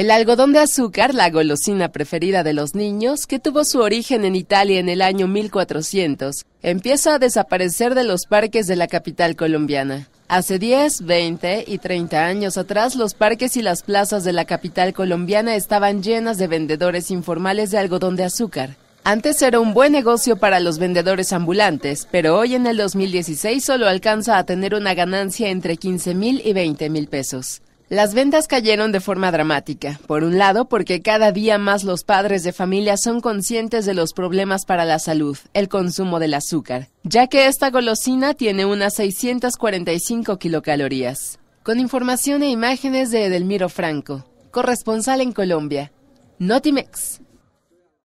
El algodón de azúcar, la golosina preferida de los niños, que tuvo su origen en Italia en el año 1400, empieza a desaparecer de los parques de la capital colombiana. Hace 10, 20 y 30 años atrás, los parques y las plazas de la capital colombiana estaban llenas de vendedores informales de algodón de azúcar. Antes era un buen negocio para los vendedores ambulantes, pero hoy en el 2016 solo alcanza a tener una ganancia entre 15 mil y 20 mil pesos. Las ventas cayeron de forma dramática, por un lado porque cada día más los padres de familia son conscientes de los problemas para la salud, el consumo del azúcar, ya que esta golosina tiene unas 645 kilocalorías. Con información e imágenes de Edelmiro Franco, corresponsal en Colombia, Notimex.